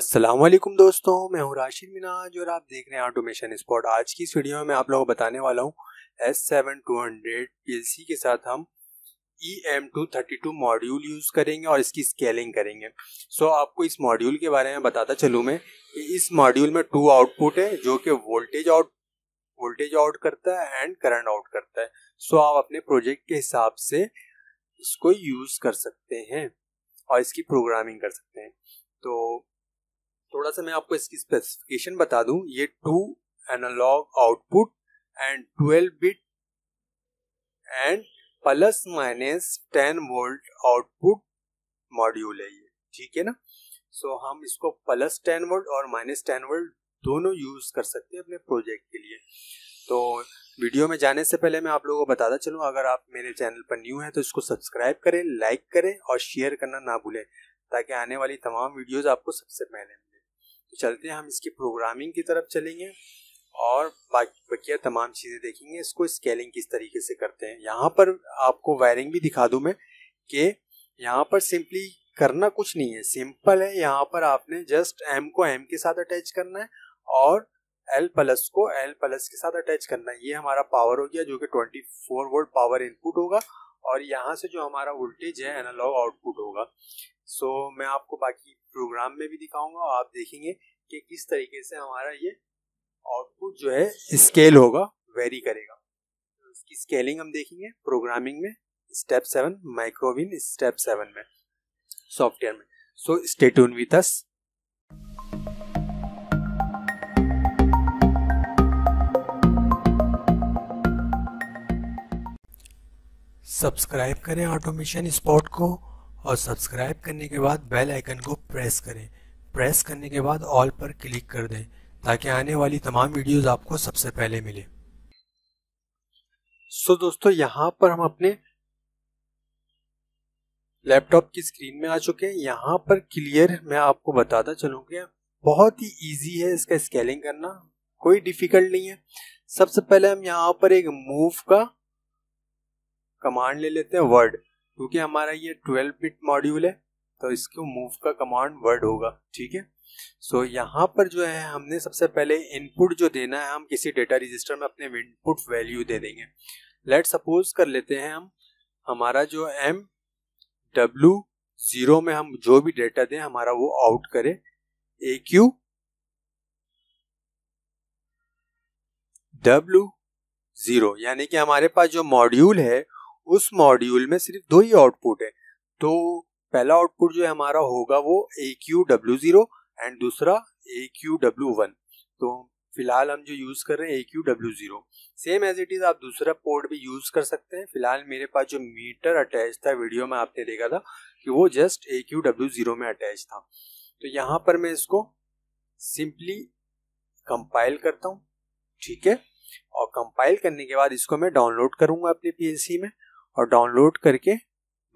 असलम दोस्तों मैं हूं राशिद मिनाज और आप देख रहे हैं ऑटोमेशन स्पॉट आज की इस वीडियो में मैं आप लोगों को बताने वाला हूं S seven two hundred P के साथ हम E M two thirty two module use करेंगे और इसकी स्केलिंग करेंगे सो so, आपको इस मॉड्यूल के बारे में बताता चलूँ मैं इस मॉड्यूल में टू आउटपुट है जो कि वोल्टेज आउट वोल्टेज आउट करता है एंड करंट आउट करता है सो so, आप अपने प्रोजेक्ट के हिसाब से इसको यूज़ कर सकते हैं और इसकी प्रोग्रामिंग कर सकते हैं तो थोड़ा सा मैं आपको इसकी स्पेसिफिकेशन बता दूं ये two analog output and 12 bit and plus minus 10 volt output module है ये ठीक है ना सो so, हम इसको प्लस 10 वोल्ट और माइनस 10 वोल्ट दोनों यूज कर सकते हैं अपने प्रोजेक्ट के लिए तो वीडियो में जाने से पहले मैं आप लोगों को बताता चलूँ अगर आप मेरे चैनल पर न्यू हैं तो इसको सब्सक्राइब करें लाइक करें और शेयर करना ना भूलें ताकि आने वाली तमाम वीडियोज़ आपको सबसे पहले मिले तो चलते हैं हम इसकी प्रोग्रामिंग की तरफ चलेंगे और बकिया तमाम चीज़ें देखेंगे इसको स्केलिंग किस तरीके से करते हैं यहाँ पर आपको वायरिंग भी दिखा दूँ मैं कि यहाँ पर सिंपली करना कुछ नहीं है सिंपल है यहाँ पर आपने जस्ट एम को एम के साथ अटैच करना है और एल प्लस को एल प्लस के साथ अटैच करना है ये हमारा पावर हो गया जो कि twenty four volt power input होगा और यहाँ से जो हमारा वोल्टेज है एनालॉग आउटपुट होगा सो मैं आपको बाकी प्रोग्राम में भी दिखाऊंगा आप देखेंगे कि किस तरीके से हमारा ये आउटपुट जो है स्केल होगा वेरी करेगा तो इसकी स्केलिंग हम देखेंगे प्रोग्रामिंग में step seven MicroWIN step seven में सॉफ्टवेयर में so stay with us subscribe करें ऑटोमेशन स्पॉट को और सब्सक्राइब करने के बाद बेल आइकन को प्रेस करें प्रेस करने के बाद ऑल पर क्लिक कर दें ताकि आने वाली तमाम वीडियोस आपको सबसे पहले मिले सो so, दोस्तों यहाँ पर हम अपने लैपटॉप की स्क्रीन में आ चुके हैं यहाँ पर क्लियर मैं आपको बताता चलूंगी बहुत ही इजी है इसका स्केलिंग करना कोई डिफिकल्ट नहीं है सबसे पहले हम यहाँ पर एक मूव का कमांड ले लेते हैं वर्ड क्योंकि हमारा ये ट्वेल्व बिट मॉड्यूल है तो इसको मूव का कमांड वर्ड होगा ठीक है सो so, यहाँ पर जो है हमने सबसे पहले इनपुट जो देना है हम किसी डेटा रजिस्टर में अपने इनपुट वैल्यू दे देंगे लेट सपोज कर लेते हैं हम हमारा जो एम डब्ल्यू जीरो में हम जो भी डेटा दें हमारा वो आउट करे ए क्यू डब्लू जीरो यानी कि हमारे पास जो मॉड्यूल है उस मॉड्यूल में सिर्फ दो ही आउटपुट है तो पहला आउटपुट जो है हमारा होगा वो A Q W zero and दूसरा ए क्यू डब्ल्यू वन तो फिलहाल हम जो यूज़ कर रहे हैं A Q W zero same as it is आप दूसरा पोर्ट भी यूज़ कर सकते हैं फिलहाल मेरे पास जो मीटर अटैच था वीडियो में आपने देखा था कि वो just A Q W zero में अटैच था तो यहाँ पर मैं इसको सिंपली कंपाइल करता हूँ ठीक है और कंपाइल करने के बाद इसको मैं डाउनलोड करूंगा अपने सी में और डाउनलोड करके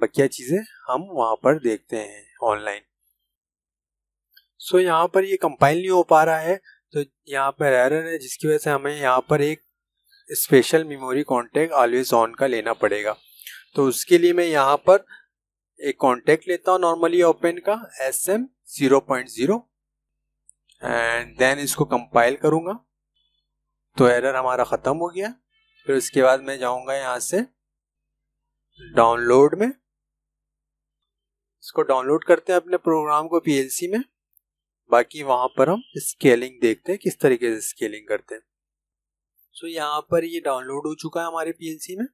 बकिया चीज़ें हम वहां पर देखते हैं ऑनलाइन सो so, यहाँ पर ये कंपाइल नहीं हो पा रहा है तो यहाँ पर एरर है जिसकी वजह से हमें यहाँ पर एक special memory contact always on का लेना पड़ेगा तो उसके लिए मैं यहाँ पर एक कॉन्टैक्ट लेता हूँ नॉर्मली ओपन का S M zero point zero and then इसको कंपाइल करूँगा तो एरर हमारा ख़त्म हो गया फिर उसके बाद मैं जाऊँगा यहाँ से डाउनलोड में इसको डाउनलोड करते हैं अपने प्रोग्राम को पीएलसी में बाकी वहां पर हम स्केलिंग देखते हैं किस तरीके से स्केलिंग करते हैं सो so, यहाँ पर ये डाउनलोड हो चुका है हमारे पीएलसी में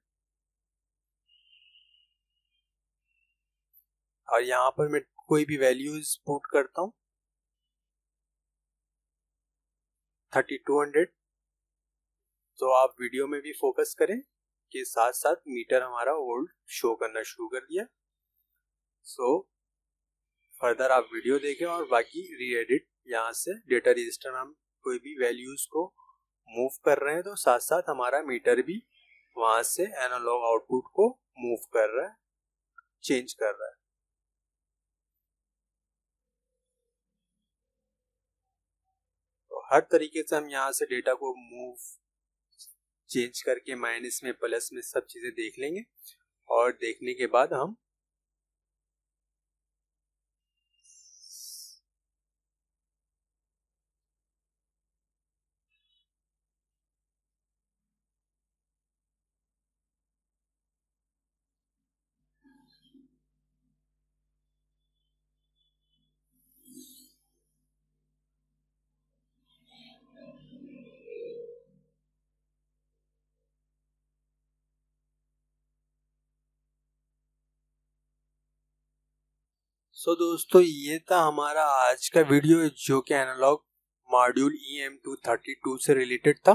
और यहाँ पर मैं कोई भी वैल्यूज पुट करता हूँ थर्टी टू हंड्रेड तो आप वीडियो में भी फोकस करें के साथ साथ मीटर हमारा ओल्ड शो करना शुरू कर दिया सो so, फर्दर आप वीडियो देखें और बाकी री एडिट यहाँ से डेटा रजिस्टर हम कोई भी वैल्यूज़ को मूव कर रहे हैं तो साथ साथ हमारा मीटर भी वहां से एनालॉग आउटपुट को मूव कर रहा है चेंज कर रहा है तो हर तरीके से हम यहाँ से डेटा को मूव चेंज करके माइनस में प्लस में सब चीज़ें देख लेंगे और देखने के बाद हम सो so, दोस्तों ये था हमारा आज का वीडियो जो कि analog module E M two thirty two से रिलेटेड था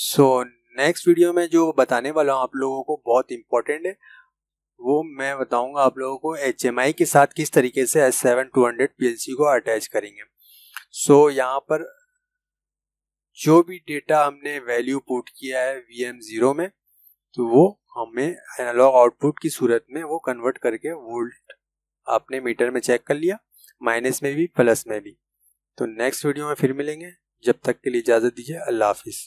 सो so, नेक्स्ट वीडियो में जो बताने वाला हूँ आप लोगों को बहुत इम्पोर्टेंट है वो मैं बताऊंगा आप लोगों को एच एम आई के साथ किस तरीके से S seven two hundred P L C को अटैच करेंगे सो so, यहाँ पर जो भी डेटा हमने वैल्यू पुट किया है वी एम जीरो में तो वो हमें एनालॉग आउटपुट की सूरत में वो कन्वर्ट करके वोल्ट आपने मीटर में चेक कर लिया माइनस में भी प्लस में भी तो नेक्स्ट वीडियो में फिर मिलेंगे जब तक के लिए इजाज़त दीजिए अल्लाह हाफिज़